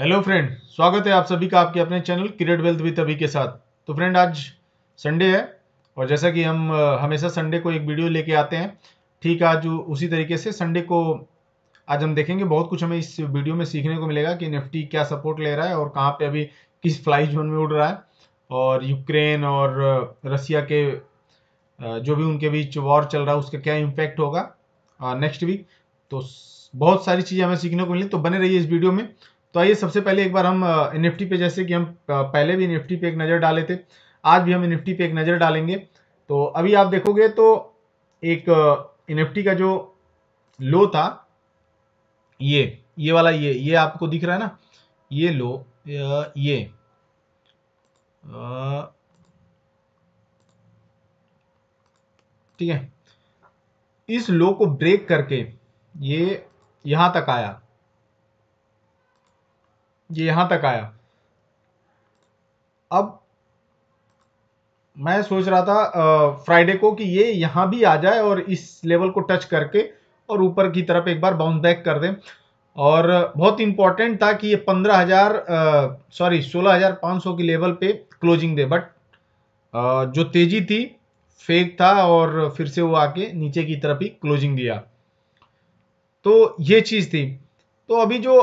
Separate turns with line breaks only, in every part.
hello friend स्वागत है आप सभी का आपके अपने चैनल क्रिएट वेल्थ विद अभी के साथ तो फ्रेंड आज संडे है और जैसा कि हम हमेशा संडे को एक वीडियो लेके आते हैं ठीक आज उसी तरीके से संडे को आज हम देखेंगे बहुत कुछ हमें इस वीडियो में सीखने को मिलेगा कि निफ्टी क्या सपोर्ट ले रहा है और कहाँ पर अभी किस फ्लाई जोन में उड़ रहा है और यूक्रेन और रसिया के जो भी उनके बीच वॉर चल रहा है उसका क्या इम्पैक्ट होगा नेक्स्ट वीक तो बहुत सारी चीज़ें हमें सीखने को मिली तो बने रहिए इस वीडियो में तो आइए सबसे पहले एक बार हम निफ्टी पे जैसे कि हम पहले भी निफ्टी पे एक नज़र डाले थे आज भी हम निफ्टी पे एक नज़र डालेंगे तो अभी आप देखोगे तो एक निफ्टी का जो लो था ये ये वाला ये ये आपको दिख रहा है ना ये लो ये ठीक है इस लो को ब्रेक करके ये यहां तक आया ये यहां तक आया अब मैं सोच रहा था फ्राइडे को कि ये यहां भी आ जाए और इस लेवल को टच करके और ऊपर की तरफ एक बार बाउंस बैक कर दें और बहुत इंपॉर्टेंट था कि ये पंद्रह हज़ार सॉरी सोलह हज़ार पांच सौ की लेवल पे क्लोजिंग दे बट आ, जो तेज़ी थी फेक था और फिर से वो आके नीचे की तरफ ही क्लोजिंग दिया तो ये चीज़ थी तो अभी जो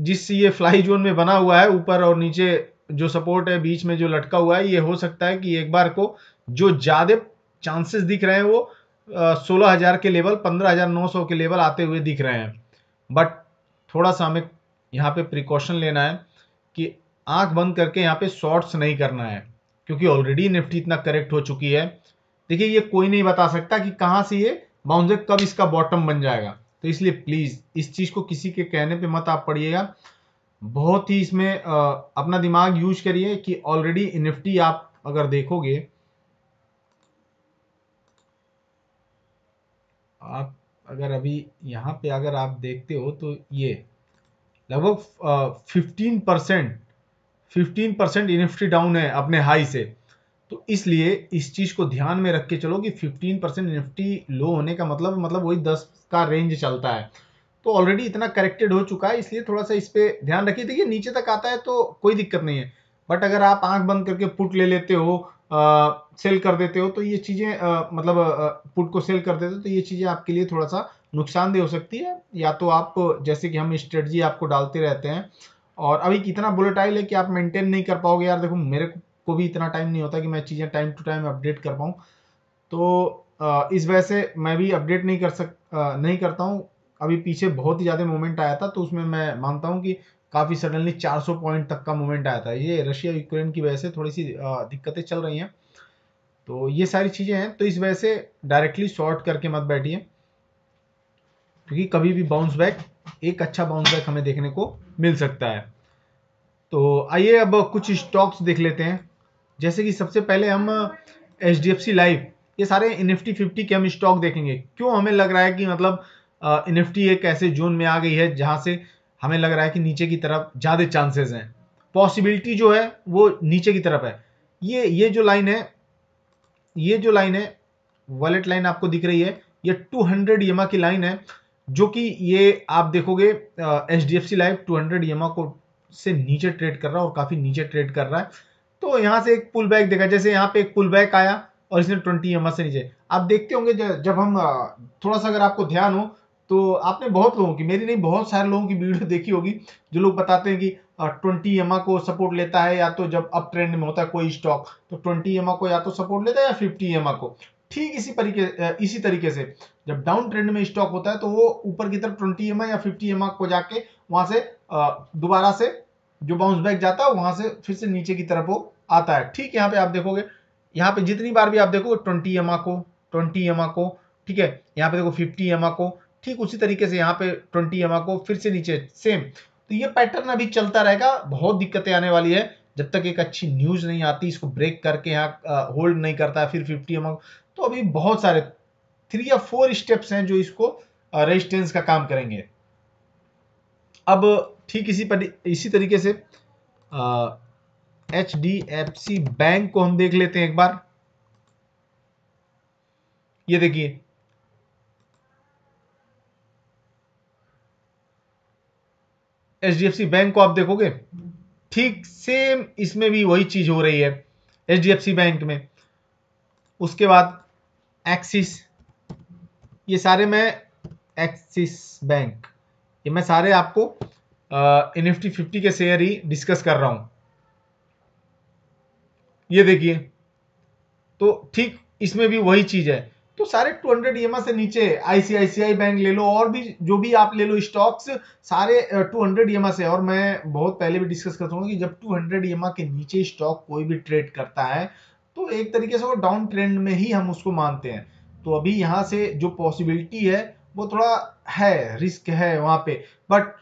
जिस ये फ्लाई जोन में बना हुआ है ऊपर और नीचे जो सपोर्ट है बीच में जो लटका हुआ है ये हो सकता है कि एक बार को जो ज़्यादा चांसेस दिख रहे हैं वो सोलह हज़ार के लेवल पंद्रह हज़ार नौ सौ के लेवल आते हुए दिख रहे हैं बट थोड़ा सा हमें यहाँ पे प्रिकॉशन लेना है कि आंख बंद करके यहाँ पे शॉर्ट्स नहीं करना है क्योंकि ऑलरेडी निफ्टी इतना करेक्ट हो चुकी है देखिए ये कोई नहीं बता सकता कि कहाँ से ये बाउंसर कब इसका बॉटम बन जाएगा तो इसलिए प्लीज़ इस चीज़ को किसी के कहने पे मत आप पढ़िएगा बहुत ही इसमें अपना दिमाग यूज करिए कि ऑलरेडी निफ्टी आप अगर देखोगे आप अगर अभी यहाँ पे अगर आप देखते हो तो ये लगभग fifteen percent fifteen percent Nifty down है अपने हाई से तो इसलिए इस चीज़ को ध्यान में रख के चलो कि 15 परसेंट निफ्टी लो होने का मतलब मतलब वही 10 का रेंज चलता है तो ऑलरेडी इतना करेक्टेड हो चुका है इसलिए थोड़ा सा इस पर ध्यान रखिए देखिए नीचे तक आता है तो कोई दिक्कत नहीं है बट अगर आप आंख बंद करके पुट ले लेते हो आ, सेल कर देते हो तो ये चीज़ें मतलब आ, पुट को सेल कर देते हो तो ये चीज़ें आपके लिए थोड़ा सा नुकसानदेह हो सकती है या तो आप जैसे कि हम स्ट्रेटजी आपको डालते रहते हैं और अभी कितना बुलेटाइल है कि आप मेंटेन नहीं कर पाओगे यार देखो मेरे को को भी इतना टाइम नहीं होता कि मैं चीज़ें टाइम टू टाइम अपडेट कर पाऊँ तो इस वजह से मैं भी अपडेट नहीं कर सक नहीं करता हूँ अभी पीछे बहुत ही ज़्यादा मोमेंट आया था तो उसमें मैं मानता हूँ कि काफ़ी सडनली 400 पॉइंट तक का मूवमेंट आया था ये रशिया यूक्रेन की वजह से थोड़ी सी दिक्कतें चल रही हैं तो ये सारी चीज़ें हैं तो इस वजह से डायरेक्टली शॉर्ट करके मत बैठिए क्योंकि कभी भी बाउंस बैक एक अच्छा बाउंस बैक हमें देखने को मिल सकता है तो आइए अब कुछ स्टॉक्स देख लेते हैं जैसे कि सबसे पहले हम H D F C life ये सारे एन एफ टी फिफ्टी के हम स्टॉक देखेंगे क्यों हमें लग रहा है कि मतलब एन एफ टी एक ऐसे जोन में आ गई है जहाँ से हमें लग रहा है कि नीचे की तरफ ज़्यादा चांसेस हैं पॉसिबिलिटी जो है वो नीचे की तरफ है ये ये जो लाइन है ये जो लाइन है वॉलेट लाइन आपको दिख रही है ये 200 हंड्रेड यमा की लाइन है जो कि ये आप देखोगे H D F C life two hundred EMA को से नीचे ट्रेड कर रहा है और काफ़ी नीचे ट्रेड कर रहा है यहाँ से एक पुल बैक देखा जैसे यहाँ पे एक पुल बैक आया और इसने ट्वेंटी एम से नीचे आप देखते होंगे जब हम थोड़ा सा अगर आपको ध्यान हो तो आपने बहुत लोगों की मेरी नहीं बहुत सारे लोगों की वीडियो देखी होगी जो लोग बताते हैं कि ट्वेंटी एम को सपोर्ट लेता है या तो जब अप ट्रेंड में होता है कोई स्टॉक तो ट्वेंटी एम को या तो सपोर्ट लेता है या फिफ्टी एम को ठीक इसी तरीके इसी तरीके से जब डाउन ट्रेंड में स्टॉक होता है तो वो ऊपर की तरफ ट्वेंटी एम या फिफ्टी एम को जाके वहां से दोबारा से जो बाउंस बैक जाता है वहां से फिर से नीचे की तरफ वो आता है ठीक यहाँ पे आप देखोगे यहाँ पे जितनी बार भी आप देखोगे ट्वेंटी एम को ट्वेंटी एम को ठीक है यहाँ पे देखो फिफ्टी एम को ठीक उसी तरीके से यहाँ पे ट्वेंटी एम को फिर से नीचे सेम तो ये पैटर्न अभी चलता रहेगा बहुत दिक्कतें आने वाली है जब तक एक अच्छी न्यूज नहीं आती इसको ब्रेक करके यहाँ होल्ड नहीं करता है फिर फिफ्टी एम तो अभी बहुत सारे थ्री या फोर स्टेप्स हैं जो इसको रेजिस्टेंस का काम करेंगे अब ठीक इसी पर इसी तरीके से H D F C bank को हम देख लेते हैं एक बार ये देखिए H D F C bank को आप देखोगे ठीक सेम इसमें भी वही चीज हो रही है H D F C bank में उसके बाद एक्सिस ये सारे मैं एक्सिस बैंक ये मैं सारे आपको एन एफ टी फिफ्टी के शेयर ही डिस्कस कर रहा हूं ये देखिए तो ठीक इसमें भी वही चीज है तो सारे 200 हंड्रेड से नीचे आईसीआईसीआई बैंक ले लो और भी जो भी आप ले लो स्टॉक्स सारे 200 हंड्रेड से और मैं बहुत पहले भी डिस्कस करता हूँ कि जब 200 हंड्रेड के नीचे स्टॉक कोई भी ट्रेड करता है तो एक तरीके से वो डाउन ट्रेंड में ही हम उसको मानते हैं तो अभी यहाँ से जो पॉसिबिलिटी है वो थोड़ा है रिस्क है वहां पे बट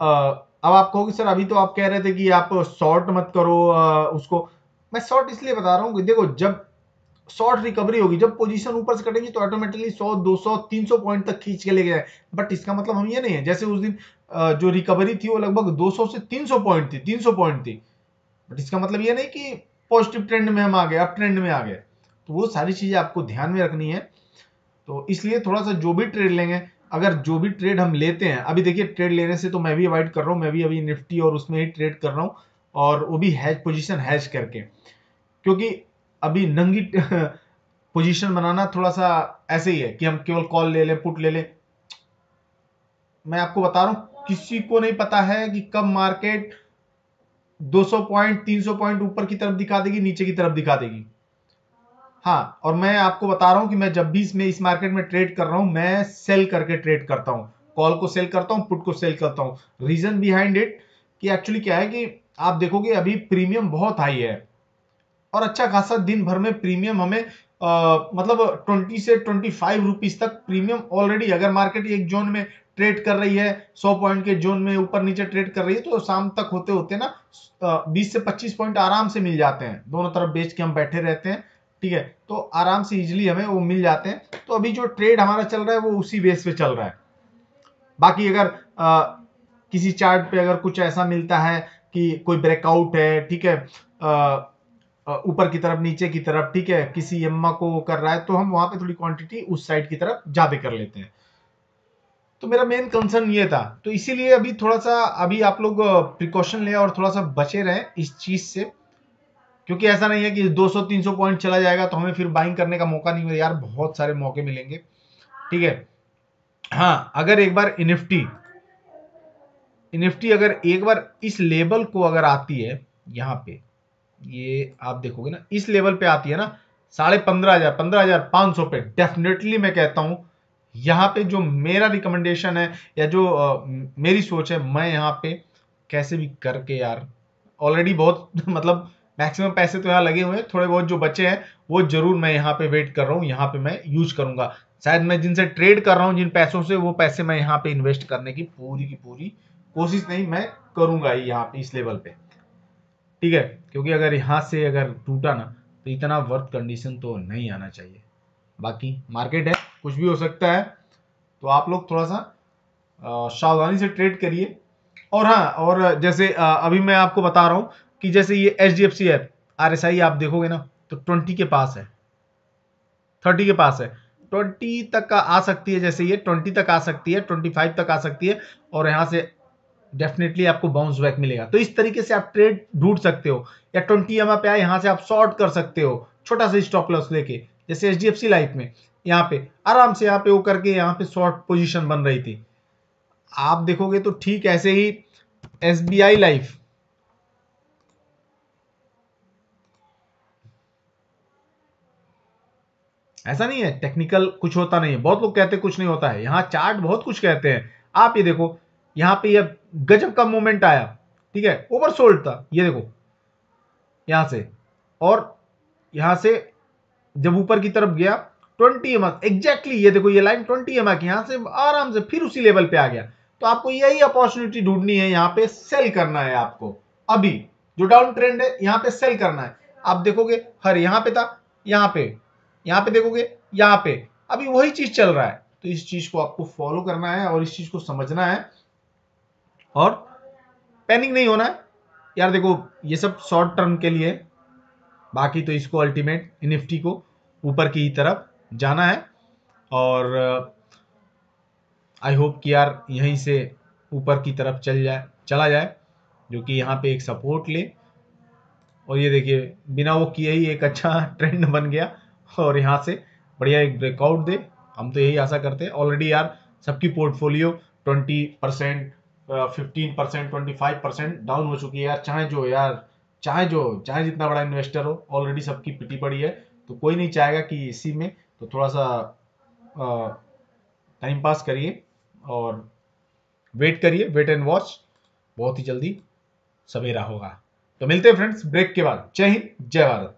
अब आप कहोगे सर अभी तो आप कह रहे थे कि आप शॉर्ट मत करो उसको मैं शॉर्ट इसलिए बता रहा हूँ कि देखो जब शॉर्ट रिकवरी होगी जब पोजीशन ऊपर से कटेगी तो ऑटोमेटिकली 100, 200, 300 पॉइंट तक खींच के ले गए बट इसका मतलब हम ये नहीं है जैसे उस दिन जो रिकवरी थी वो लगभग 200 से 300 पॉइंट थी 300 पॉइंट थी बट इसका मतलब ये नहीं कि पॉजिटिव ट्रेंड में हम आ गए अप ट्रेंड में आ गए तो वो सारी चीज़ें आपको ध्यान में रखनी है तो इसलिए थोड़ा सा जो भी ट्रेड लेंगे अगर जो भी ट्रेड हम लेते हैं अभी देखिए ट्रेड लेने से तो मैं भी अवॉइड कर रहा हूँ मैं भी अभी निफ्टी और उसमें ही ट्रेड कर रहा हूँ और वो भी हैज पोजीशन हैज करके क्योंकि अभी नंगी पोजीशन बनाना थोड़ा सा ऐसे ही है कि हम केवल कॉल ले लें पुट ले लें मैं आपको बता रहा हूँ किसी को नहीं पता है कि कब मार्केट 200 पॉइंट 300 पॉइंट ऊपर की तरफ दिखा देगी नीचे की तरफ दिखा देगी हाँ और मैं आपको बता रहा हूं कि मैं जब भी इसमें इस मार्केट में ट्रेड कर रहा हूं मैं सेल करके ट्रेड करता हूँ कॉल को सेल करता हूँ पुट को सेल करता हूँ रीजन बिहाइंड इट कि एक्चुअली क्या है कि आप देखोगे अभी प्रीमियम बहुत हाई है और अच्छा खासा दिन भर में प्रीमियम हमें आ, मतलब 20 से 25 रुपीज तक प्रीमियम ऑलरेडी अगर मार्केट एक जोन में ट्रेड कर रही है 100 पॉइंट के जोन में ऊपर नीचे ट्रेड कर रही है तो शाम तक होते होते ना 20 से 25 पॉइंट आराम से मिल जाते हैं दोनों तरफ बेच के हम बैठे रहते हैं ठीक है तो आराम से इजिली हमें वो मिल जाते हैं तो अभी जो ट्रेड हमारा चल रहा है वो उसी बेस पे चल रहा है बाकी अगर आ, किसी चार्ट पे अगर कुछ ऐसा मिलता है कि कोई ब्रेकआउट है ठीक है ऊपर की तरफ नीचे की तरफ ठीक है किसी एम्मा को कर रहा है तो हम वहां पे थोड़ी क्वांटिटी उस साइड की तरफ ज्यादा कर लेते हैं तो मेरा मेन कंसर्न ये था तो इसीलिए अभी थोड़ा सा अभी आप लोग प्रिकॉशन ले और थोड़ा सा बचे रहें इस चीज से क्योंकि ऐसा नहीं है कि 200-300 पॉइंट चला जाएगा तो हमें फिर बाइंग करने का मौका नहीं मिलेगा यार बहुत सारे मौके मिलेंगे ठीक है हाँ अगर एक बार निफ्टी निफ्टी अगर एक बार इस लेवल को अगर आती है यहाँ पे ये आप देखोगे ना इस लेवल पे आती है ना साढ़े पंद्रह हजार पंद्रह हजार पांच सौ पे डेफिनेटली मैं कहता हूं यहाँ पे जो मेरा रिकमेंडेशन है या जो आ, मेरी सोच है मैं यहां पे कैसे भी करके यार ऑलरेडी बहुत मतलब मैक्सिमम पैसे तो यहाँ लगे हुए हैं थोड़े बहुत जो बचे हैं वो जरूर मैं यहाँ पे वेट कर रहा हूँ यहाँ पे मैं यूज करूंगा शायद मैं जिनसे ट्रेड कर रहा हूँ जिन पैसों से वो पैसे मैं यहाँ पे इन्वेस्ट करने की पूरी की पूरी कोशिश नहीं मैं करूंगा यहाँ पे इस लेवल पे ठीक है क्योंकि अगर यहाँ से अगर टूटा ना तो इतना वर्थ कंडीशन तो नहीं आना चाहिए बाकी मार्केट है कुछ भी हो सकता है तो आप लोग थोड़ा सा सावधानी से ट्रेड करिए और हाँ और जैसे अभी मैं आपको बता रहा हूँ कि जैसे ये एच डी एफ सी है आर एस आई आप देखोगे ना तो ट्वेंटी के पास है थर्टी के पास है ट्वेंटी तक का आ सकती है जैसे ये ट्वेंटी तक आ सकती है ट्वेंटी फाइव तक आ सकती है और यहाँ से डेफिनेटली आपको बाउंस बैक मिलेगा तो इस तरीके से आप ट्रेड ढूंढ सकते हो या ट्वेंटी एम पे आए यहाँ से आप शॉर्ट कर सकते हो छोटा सा स्टॉप लॉस लेके जैसे H D F C life में यहाँ पे आराम से यहाँ पे वो करके यहाँ पे शॉर्ट पोजिशन बन रही थी आप देखोगे तो ठीक ऐसे ही एस बी आई लाइफ ऐसा नहीं है टेक्निकल कुछ होता नहीं है बहुत लोग कहते कुछ नहीं होता है यहाँ चार्ट बहुत कुछ कहते हैं आप ये देखो यहाँ पे ये गजब का मोमेंट आया ठीक है ओवरसोल्ड था ये देखो यहाँ से और यहाँ से जब ऊपर की तरफ गया 20 एम एग्जैक्टली ये देखो ये लाइन 20 एम की यहाँ से आराम से फिर उसी लेवल पे आ गया तो आपको यही अपॉर्चुनिटी ढूंढनी है यहाँ पे सेल करना है आपको अभी जो डाउन ट्रेंड है यहाँ पे सेल करना है आप देखोगे हर यहाँ पे था यहाँ पे यहाँ पे देखोगे यहाँ पे अभी वही चीज चल रहा है तो इस चीज को आपको फॉलो करना है और इस चीज को समझना है और पैनिक नहीं होना है यार देखो ये सब शॉर्ट टर्म के लिए बाकी तो इसको अल्टीमेट निफ्टी को ऊपर की तरफ जाना है और आई होप कि यार यहीं से ऊपर की तरफ चल जाए चला जाए जो कि यहाँ पे एक सपोर्ट ले और ये देखिए बिना वो किए ही एक अच्छा ट्रेंड बन गया और यहाँ से बढ़िया एक ब्रेकआउट दे हम तो यही आशा करते हैं ऑलरेडी यार सबकी portfolio twenty percent fifteen percent twenty five percent down हो चुकी है यार चाहे जो यार चाहे जो चाहे जितना बड़ा इन्वेस्टर हो ऑलरेडी सबकी पिटी पड़ी है तो कोई नहीं चाहेगा कि इसी में तो थोड़ा सा टाइम पास करिए और वेट करिए वेट एंड वॉच बहुत ही जल्दी सवेरा होगा तो मिलते हैं फ्रेंड्स ब्रेक के बाद जय हिंद जय भारत